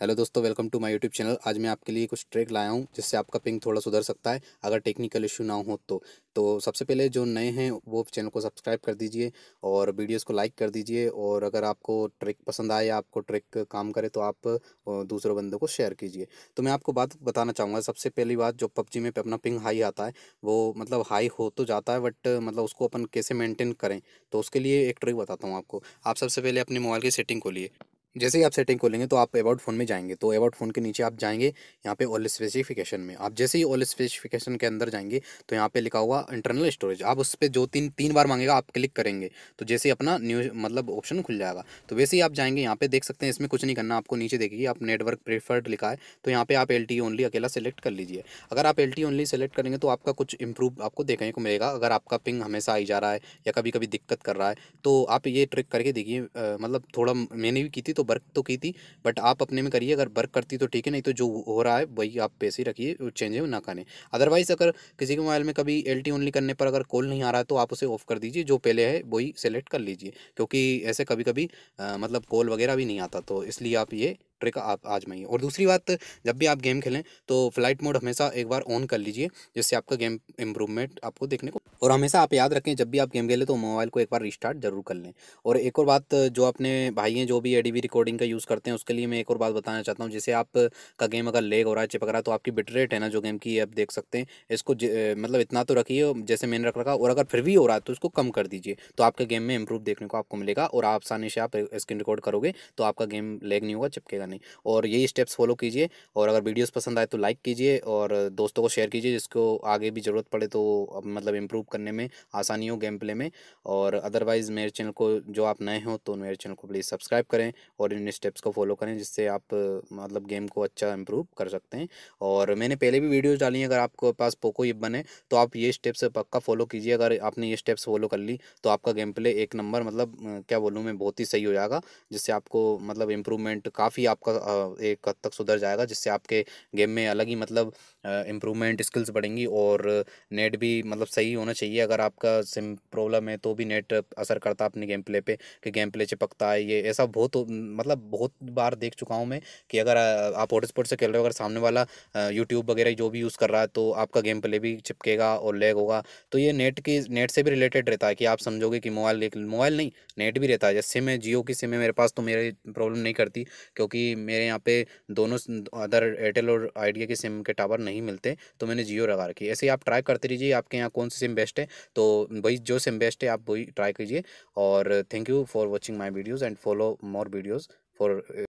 hello दोस्तों welcome to my YouTube channel आज मैं आपके लिए कुछ ट्रिक लाया हूँ जिससे आपका पिंग थोड़ा सुधर सकता है अगर टेक्निकल इशू ना हो तो तो सबसे पहले जो नए हैं वो चैनल को सब्सक्राइब कर दीजिए और वीडियोस को लाइक कर दीजिए और अगर आपको ट्रिक पसंद आए या आपको ट्रिक काम करे तो आप दूसरों बंदों को शेयर कीजिए तो मैं आपको बात बताना चाहूँगा सबसे पहली बात जो पबजी में अपना पिंग हाई आता है वो मतलब हाई हो तो जाता है बट मतलब उसको अपन कैसे मेनटेन करें तो उसके लिए एक ट्रिक बताता हूँ आपको आप सबसे पहले अपने मोबाइल की सेटिंग को लिए जैसे ही आप सेटिंग खोलेंगे तो आप अबाउट फ़ोन में जाएंगे तो अबाउट फ़ोन के नीचे आप जाएंगे यहाँ पे ऑल स्पेसिफिकेशन में आप जैसे ही ऑल स्पेसिफिकेशन के अंदर जाएंगे तो यहाँ पे लिखा हुआ इंटरनल स्टोरेज आप उस पर जो तीन तीन बार मांगेगा आप क्लिक करेंगे तो जैसे ही अपना न्यू मतलब ऑप्शन खुल जाएगा तो वैसे ही आप जाएंगे यहाँ पे देख सकते हैं इसमें कुछ नहीं करना आपको नीचे देखिए आप नेटवर्क प्रेफर्ड लिखा है तो यहाँ पे आप एल ओनली e अकेला सेलेक्ट कर लीजिए अगर आप एल ओनली सेलेक्ट करेंगे तो आपका कुछ इंप्रूव आपको देखने को मिलेगा अगर आपका पिंग हमेशा आई जा रहा है या कभी कभी दिक्कत कर रहा है तो आप ये ट्रिक करके देखिए मतलब थोड़ा मैंने भी की थी तो वर्क तो की थी बट आप अपने में करिए अगर वर्क करती तो ठीक है नहीं तो जो हो रहा है वही आप पैसे रखिए चेंजें ना खाने अदरवाइज़ अगर किसी के मोबाइल में कभी एल ओनली करने पर अगर कॉल नहीं आ रहा है तो आप उसे ऑफ कर दीजिए जो पहले है वही सेलेक्ट कर लीजिए क्योंकि ऐसे कभी कभी आ, मतलब कॉल वगैरह भी नहीं आता तो इसलिए आप ये ट्रिक आप आजमाइए और दूसरी बात जब भी आप गेम खेलें तो फ्लाइट मोड हमेशा एक बार ऑन कर लीजिए जिससे आपका गेम इम्प्रूवमेंट आपको देखने को और हमेशा आप याद रखें जब भी आप गेम खेलें तो मोबाइल को एक बार रिस्टार्ट जरूर कर लें और एक और बात जो अपने भाई हैं जो भी एडीबी रिकॉर्डिंग का यूज़ करते हैं उसके लिए मैं एक और बात बताना चाहता हूँ जैसे आपका गेम अगर लेग हो रहा है चिपक रहा है तो आपकी बिटरेट रेट है ना जो गेम की आप देख सकते हैं इसको मतलब इतना तो रखिए जैसे मैंने रख रखा और अगर फिर भी हो रहा है तो उसको कम कर दीजिए तो आपके गेम में इंप्रूव देखने को आपको मिलेगा और आसानी से आप स्क्रीन रिकॉर्ड करोगे तो आपका गेम लेग नहीं होगा चिपकेगा जाएगा नहीं और यही स्टेप्स फॉलो कीजिए और अगर वीडियोस पसंद आए तो लाइक कीजिए और दोस्तों को शेयर कीजिए जिसको आगे भी ज़रूरत पड़े तो मतलब इम्प्रूव करने में आसानी हो गेम प्ले में और अदरवाइज़ मेरे चैनल को जो आप नए हो तो मेरे चैनल को प्लीज़ सब्सक्राइब करें और इन स्टेप्स को फॉलो करें जिससे आप मतलब गेम को अच्छा इम्प्रूव कर सकते हैं और मैंने पहले भी वीडियोज़ डाली हैं अगर आपके पास पोको ये बने तो आप ये स्टेप्स पक्का फॉलो कीजिए अगर आपने ये स्टेप्स फॉलो कर ली तो आपका गेम प्ले एक नंबर मतलब क्या बोलूँ मैं बहुत ही सही हो जाएगा जिससे आपको मतलब इम्प्रूवमेंट काफ़ी आपका एक हद तक सुधर जाएगा जिससे आपके गेम में अलग ही मतलब इम्प्रूवमेंट स्किल्स बढ़ेंगी और नेट भी मतलब सही होना चाहिए अगर आपका सिम प्रॉब्लम है तो भी नेट असर करता है अपने गेम प्ले पे कि गेम प्ले चिपकता है ये ऐसा बहुत मतलब बहुत बार देख चुका हूँ मैं कि अगर आप हॉटस्पॉट से खेल रहे हो अगर सामने वाला यूट्यूब वगैरह जो भी यूज़ कर रहा है तो आपका गेम प्ले भी चिपकेगा और लैग होगा तो ये नेट की नेट से भी रिलेटेड रहता है कि आप समझोगे कि मोबाइल मोबाइल नहीं नेट भी रहता है जैसे सिम है जियो की सिम है मेरे पास तो मेरी प्रॉब्लम नहीं करती क्योंकि मेरे यहाँ पे दोनों अदर एयरटेल और आइडिया के सिम के टावर नहीं मिलते तो मैंने जियो लगा रखी ऐसे ही आप ट्राई करते रहिए आपके यहाँ कौन सी सिम बेस्ट है तो वही जो सिम बेस्ट है आप वही ट्राई कीजिए और thank you for watching my videos and follow more videos for